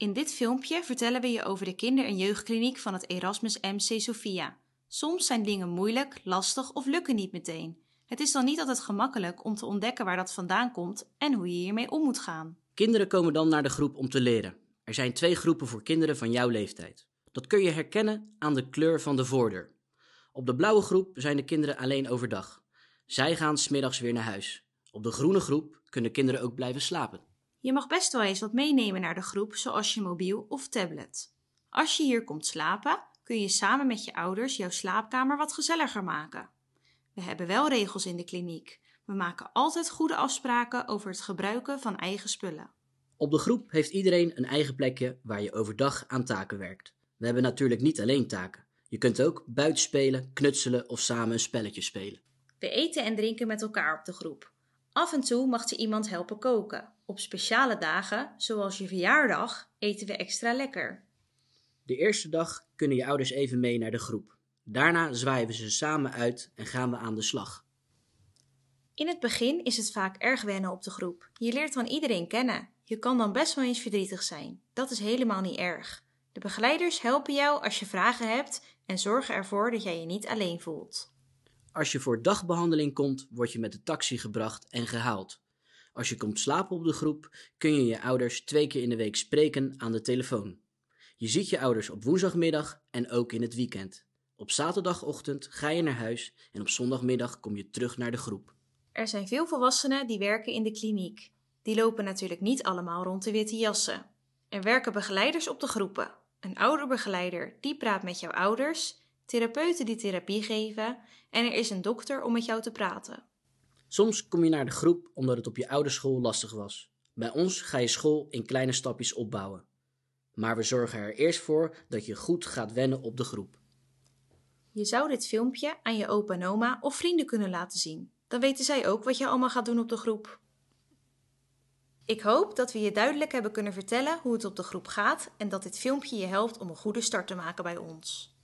In dit filmpje vertellen we je over de kinder- en jeugdkliniek van het Erasmus MC Sophia. Soms zijn dingen moeilijk, lastig of lukken niet meteen. Het is dan niet altijd gemakkelijk om te ontdekken waar dat vandaan komt en hoe je hiermee om moet gaan. Kinderen komen dan naar de groep om te leren. Er zijn twee groepen voor kinderen van jouw leeftijd. Dat kun je herkennen aan de kleur van de voordeur. Op de blauwe groep zijn de kinderen alleen overdag. Zij gaan smiddags weer naar huis. Op de groene groep kunnen kinderen ook blijven slapen. Je mag best wel eens wat meenemen naar de groep, zoals je mobiel of tablet. Als je hier komt slapen, kun je samen met je ouders jouw slaapkamer wat gezelliger maken. We hebben wel regels in de kliniek. We maken altijd goede afspraken over het gebruiken van eigen spullen. Op de groep heeft iedereen een eigen plekje waar je overdag aan taken werkt. We hebben natuurlijk niet alleen taken. Je kunt ook buiten spelen, knutselen of samen een spelletje spelen. We eten en drinken met elkaar op de groep. Af en toe mag ze iemand helpen koken. Op speciale dagen, zoals je verjaardag, eten we extra lekker. De eerste dag kunnen je ouders even mee naar de groep. Daarna zwaaien we ze samen uit en gaan we aan de slag. In het begin is het vaak erg wennen op de groep. Je leert dan iedereen kennen. Je kan dan best wel eens verdrietig zijn. Dat is helemaal niet erg. De begeleiders helpen jou als je vragen hebt en zorgen ervoor dat jij je niet alleen voelt. Als je voor dagbehandeling komt, word je met de taxi gebracht en gehaald. Als je komt slapen op de groep, kun je je ouders twee keer in de week spreken aan de telefoon. Je ziet je ouders op woensdagmiddag en ook in het weekend. Op zaterdagochtend ga je naar huis en op zondagmiddag kom je terug naar de groep. Er zijn veel volwassenen die werken in de kliniek. Die lopen natuurlijk niet allemaal rond de witte jassen. Er werken begeleiders op de groepen. Een ouderbegeleider die praat met jouw ouders therapeuten die therapie geven en er is een dokter om met jou te praten. Soms kom je naar de groep omdat het op je oude school lastig was. Bij ons ga je school in kleine stapjes opbouwen. Maar we zorgen er eerst voor dat je goed gaat wennen op de groep. Je zou dit filmpje aan je opa en oma of vrienden kunnen laten zien. Dan weten zij ook wat je allemaal gaat doen op de groep. Ik hoop dat we je duidelijk hebben kunnen vertellen hoe het op de groep gaat en dat dit filmpje je helpt om een goede start te maken bij ons.